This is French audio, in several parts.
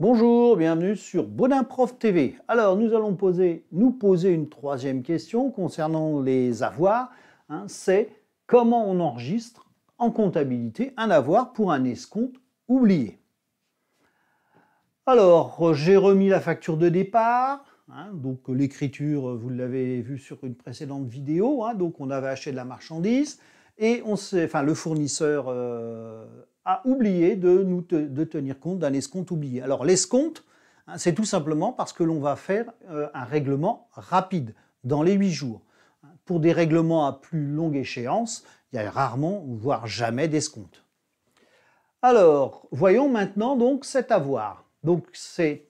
Bonjour, bienvenue sur Baudin Prof TV. Alors nous allons poser, nous poser une troisième question concernant les avoirs. Hein. C'est comment on enregistre en comptabilité un avoir pour un escompte oublié. Alors j'ai remis la facture de départ. Hein. donc l'écriture, vous l'avez vu sur une précédente vidéo. Hein. donc on avait acheté de la marchandise et on enfin le fournisseur euh, a oublié de, nous de tenir compte d'un escompte oublié. Alors l'escompte, hein, c'est tout simplement parce que l'on va faire euh, un règlement rapide dans les huit jours. Pour des règlements à plus longue échéance, il y a rarement, voire jamais d'escompte. Alors, voyons maintenant donc cet avoir. Donc c'est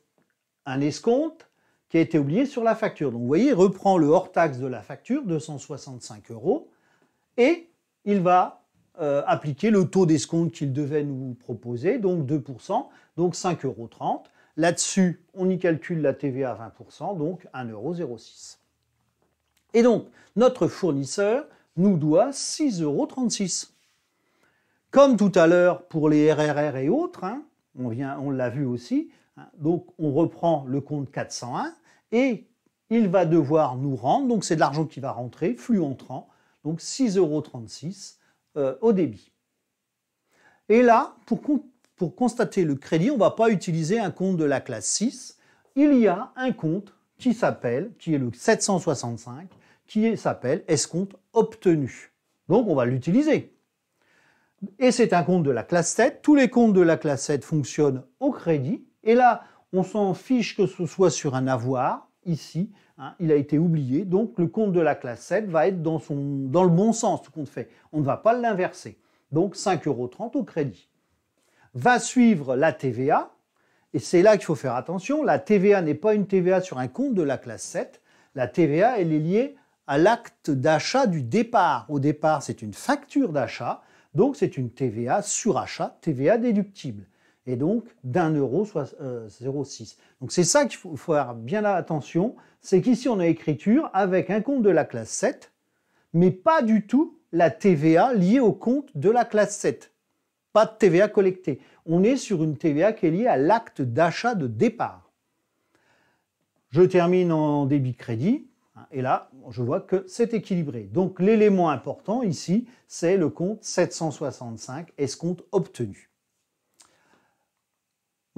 un escompte qui a été oublié sur la facture. Donc vous voyez, reprend le hors-taxe de la facture, 265 euros, et il va euh, appliquer le taux d'escompte qu'il devait nous proposer, donc 2%, donc 5,30 euros. Là-dessus, on y calcule la TVA à 20%, donc 1,06 €. Et donc, notre fournisseur nous doit 6,36 euros. Comme tout à l'heure pour les RRR et autres, hein, on, l'a vu aussi, hein, donc on reprend le compte 401 et il va devoir nous rendre, donc c'est de l'argent qui va rentrer, flux entrant, donc 6,36 euros euh, au débit. Et là, pour, pour constater le crédit, on ne va pas utiliser un compte de la classe 6. Il y a un compte qui s'appelle, qui est le 765, qui s'appelle escompte obtenu. Donc on va l'utiliser. Et c'est un compte de la classe 7. Tous les comptes de la classe 7 fonctionnent au crédit. Et là, on s'en fiche que ce soit sur un avoir ici. Hein, il a été oublié, donc le compte de la classe 7 va être dans, son, dans le bon sens, tout compte fait. On ne va pas l'inverser. Donc 5,30 euros au crédit. Va suivre la TVA, et c'est là qu'il faut faire attention. La TVA n'est pas une TVA sur un compte de la classe 7. La TVA, elle est liée à l'acte d'achat du départ. Au départ, c'est une facture d'achat, donc c'est une TVA sur achat, TVA déductible et donc d'un euro, soit 0,6. Euh, donc c'est ça qu'il faut, faire bien attention, c'est qu'ici on a écriture avec un compte de la classe 7, mais pas du tout la TVA liée au compte de la classe 7. Pas de TVA collectée. On est sur une TVA qui est liée à l'acte d'achat de départ. Je termine en débit crédit. Hein, et là, je vois que c'est équilibré. Donc l'élément important ici, c'est le compte 765 ce compte obtenu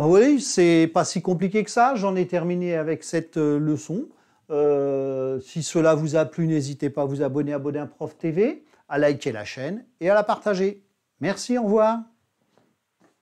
voyez, bah ce c'est pas si compliqué que ça. J'en ai terminé avec cette euh, leçon. Euh, si cela vous a plu, n'hésitez pas à vous abonner à Bodin Prof TV, à liker la chaîne et à la partager. Merci, au revoir.